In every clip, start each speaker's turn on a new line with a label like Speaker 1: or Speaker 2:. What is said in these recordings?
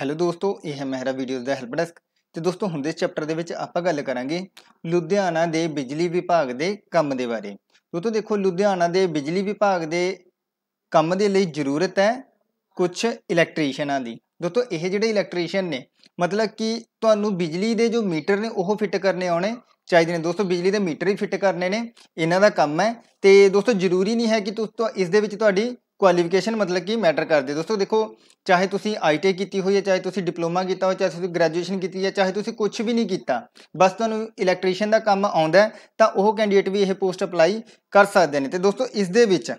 Speaker 1: hello ਦੋਸਤੋ ਇਹ ਹੈ ਮਹਿਰਾ ਵੀਡੀਓਜ਼ ਦਾ ਹੈਲਪ ਡੈਸਕ ਤੇ ਦੋਸਤੋ ਹੁਣ ਦੇ ਚੈਪਟਰ ਦੇ ਵਿੱਚ ਆਪਾਂ ਗੱਲ ਕਰਾਂਗੇ ਲੁਧਿਆਣਾ ਦੇ ਬਿਜਲੀ ਵਿਭਾਗ ਦੇ ਕੰਮ ਦੇ ਬਾਰੇ ਦੋਸਤੋ ਦੇਖੋ ਲੁਧਿਆਣਾ ਦੇ ਬਿਜਲੀ ਵਿਭਾਗ ਦੇ ਕੰਮ ਦੇ ਲਈ ਜ਼ਰੂਰਤ ਹੈ ਕੁਝ ਇਲੈਕਟ੍ਰੀਸ਼ੀਅਨਾਂ ਦੀ ਦੋਸਤੋ ਇਹ ਜਿਹੜੇ ਇਲੈਕਟ੍ਰੀਸ਼ੀਅਨ ਨੇ ਮਤਲਬ ਕਿ ਤੁਹਾਨੂੰ ਬਿਜਲੀ ਦੇ ਜੋ ਮੀਟਰ ਨੇ ਉਹ ਫਿੱਟ ਕਰਨੇ ਆਉਣੇ ਚਾਹੀਦੇ ਨੇ ਦੋਸਤੋ ਬਿਜਲੀ ਦੇ ਮੀਟਰ ਹੀ ਫਿੱਟ ਕਰਨੇ ਨੇ ਇਹਨਾਂ ਦਾ ਕੰਮ ਹੈ ਤੇ ਦੋਸਤੋ ਜ਼ਰੂਰੀ ਨਹੀਂ ਹੈ ਕਿ ਤੁਸੀਂ ਇਸ ਦੇ ਵਿੱਚ ਤੁਹਾਡੀ ਕੁਆਲੀਫਿਕੇਸ਼ਨ ਮਤਲਬ ਕੀ ਮੈਟਰ ਕਰਦੀ ਦੋਸਤੋ ਦੇਖੋ ਚਾਹੇ ਤੁਸੀਂ ਆਈਟੀ ਕੀਤੀ ਹੋਈ ਹੈ ਚਾਹੇ ਤੁਸੀਂ ਡਿਪਲੋਮਾ ਕੀਤਾ ਹੋਇਆ ਚਾਹੇ ਤੁਸੀਂ ਗ੍ਰੈਜੂਏਸ਼ਨ ਕੀਤੀ ਹੈ ਚਾਹੇ ਤੁਸੀਂ ਕੁਝ ਵੀ ਨਹੀਂ ਕੀਤਾ ਬਸ ਤੁਹਾਨੂੰ ਇਲੈਕਟ੍ਰੀਸ਼ੀਅਨ ਦਾ ਕੰਮ ਆਉਂਦਾ ਤਾਂ ਉਹ ਕੈਂਡੀਡੇਟ ਵੀ ਇਹ ਪੋਸਟ ਅਪਲਾਈ ਕਰ ਸਕਦੇ ਨੇ ਤੇ ਦੋਸਤੋ ਇਸ ਦੇ ਵਿੱਚ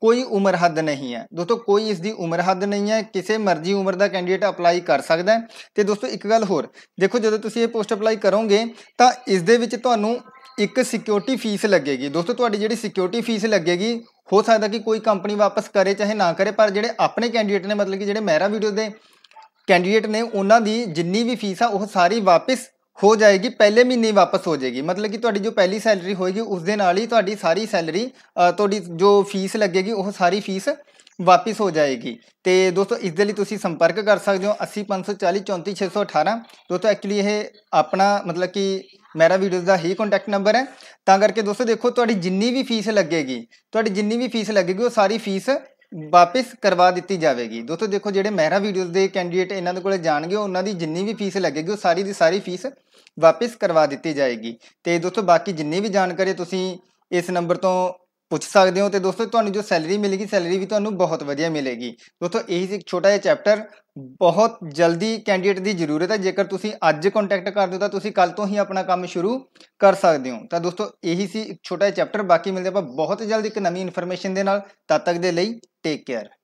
Speaker 1: ਕੋਈ ਉਮਰ ਹੱਦ ਨਹੀਂ ਹੈ ਦੋਸਤੋ ਕੋਈ ਇਸ ਦੀ ਉਮਰ ਹੱਦ ਨਹੀਂ ਹੈ ਕਿਸੇ ਮਰਜ਼ੀ ਉਮਰ ਦਾ ਕੈਂਡੀਡੇਟ ਅਪਲਾਈ ਕਰ ਸਕਦਾ ਹੈ ਤੇ ਦੋਸਤੋ ਇੱਕ ਗੱਲ ਹੋਰ ਦੇਖੋ ਜਦੋਂ ਤੁਸੀਂ ਇਹ ਪੋਸਟ ਅਪਲਾਈ ਕਰੋਗੇ ਤਾਂ ਇਸ ਦੇ ਵਿੱਚ ਤੁਹਾਨੂੰ ਇੱਕ ਸਿਕਿਉਰਿਟੀ ਫੀਸ ਲੱਗੇਗੀ ਦੋਸਤੋ ਤੁਹਾਡੀ ਜਿਹੜੀ ਸਿਕਿਉਰਿਟੀ ਫੀਸ ਲੱਗੇਗੀ ਹੋ ਸਕਦਾ ਕਿ ਕੋਈ ਕੰਪਨੀ ਵਾਪਸ ਕਰੇ ਚਾਹੇ ਨਾ ਕਰੇ ਪਰ ਜਿਹੜੇ ਆਪਣੇ ਕੈਂਡੀਡੇਟ ਨੇ ਮਤਲਬ ਕਿ ਜਿਹੜੇ ਮੈਰਾ ਵੀਡੀਓ ਦੇ ਕੈਂਡੀਡੇਟ ਨੇ ਉਹਨਾਂ ਦੀ ਜਿੰਨੀ ਵੀ ਫੀਸ ਆ ਉਹ ਸਾਰੀ ਵਾਪਸ ਹੋ ਜਾਏਗੀ ਪਹਿਲੇ ਮਹੀਨੇ ਵਾਪਸ ਹੋ ਜਾਏਗੀ ਮਤਲਬ ਕਿ ਤੁਹਾਡੀ ਜੋ ਪਹਿਲੀ ਸੈਲਰੀ ਹੋਏਗੀ ਉਸ ਦੇ ਨਾਲ ਹੀ ਤੁਹਾਡੀ ਸਾਰੀ ਸੈਲਰੀ ਤੁਹਾਡੀ ਜੋ ਫੀਸ ਲੱਗੇਗੀ ਉਹ ਸਾਰੀ ਫੀਸ ਵਾਪਿਸ ਹੋ ਜਾਏਗੀ ਤੇ ਦੋਸਤੋ ਇਸ ਦੇ ਲਈ ਤੁਸੀਂ ਸੰਪਰਕ ਕਰ ਸਕਦੇ ਹੋ 80540434618 ਦੋਸਤੋ ਐਕਚੁਅਲੀ ਇਹ ਆਪਣਾ ਮਤਲਬ ਕਿ ਮੇਰਾ ਵੀਡੀਓਜ਼ ਦਾ ਹੀ ਕੰਟੈਕਟ ਨੰਬਰ ਹੈ ਤਾਂ ਕਰਕੇ ਦੋਸਤੋ ਦੇਖੋ ਤੁਹਾਡੀ ਜਿੰਨੀ ਵੀ ਫੀਸ ਲੱਗੇਗੀ ਤੁਹਾਡੀ ਜਿੰਨੀ ਵੀ ਫੀਸ ਲੱਗੇਗੀ ਉਹ ਸਾਰੀ ਫੀਸ ਵਾਪਿਸ ਕਰਵਾ ਦਿੱਤੀ ਜਾਵੇਗੀ ਦੋਸਤੋ ਦੇਖੋ ਜਿਹੜੇ ਮਹਿਰਾ ਵੀਡੀਓਜ਼ ਦੇ ਕੈਂਡੀਡੇਟ ਇਹਨਾਂ ਦੇ ਕੋਲੇ ਜਾਣਗੇ ਉਹਨਾਂ ਦੀ ਜਿੰਨੀ ਵੀ ਫੀਸ ਲੱਗੇਗੀ ਉਹ ਸਾਰੀ ਦੀ ਸਾਰੀ ਫੀਸ ਵਾਪਿਸ ਕਰਵਾ ਦਿੱਤੀ ਜਾਏਗੀ ਤੇ ਦੋਸਤੋ ਬਾਕੀ ਜਿੰਨੀ ਵੀ ਜਾਣਕਾਰੀ ਤੁਸੀਂ ਇਸ ਨੰਬਰ ਤੋਂ ਪੁੱਛ ਸਕਦੇ ਹੋ ਤੇ ਦੋਸਤੋ ਤੁਹਾਨੂੰ ਜੋ ਸੈਲਰੀ ਮਿਲੇਗੀ ਸੈਲਰੀ ਵੀ ਤੁਹਾਨੂੰ ਬਹੁਤ ਵਧੀਆ ਮਿਲੇਗੀ ਦੋਸਤੋ ਇਹ ਸੀ ਇੱਕ ਛੋਟਾ ਜਿਹਾ ਚੈਪਟਰ ਬਹੁਤ ਜਲਦੀ ਕੈਂਡੀਡੇਟ ਦੀ ਜ਼ਰੂਰਤ ਹੈ ਜੇਕਰ ਤੁਸੀਂ ਅੱਜ ਕੰਟੈਕਟ ਕਰਦੇ ਹੋ ਤਾਂ ਤੁਸੀਂ ਕੱਲ ਤੋਂ ਹੀ ਆਪਣਾ ਕੰਮ ਸ਼ੁਰੂ ਕਰ ਸਕਦੇ ਹੋ ਤਾਂ ਦੋਸਤੋ ਇਹੀ ਸੀ ਇੱਕ ਛੋਟਾ ਜਿਹਾ ਚੈਪਟਰ ਬਾਕੀ ਮਿਲਦੇ ਆਪਾਂ ਬਹੁਤ ਜਲਦੀ ਇੱਕ ਨਵੀਂ ਇਨਫੋਰਮੇਸ਼ਨ ਦੇ ਨਾਲ ਤਦ ਤੱਕ ਦੇ ਲਈ ਟੇਕ ਕੇਅਰ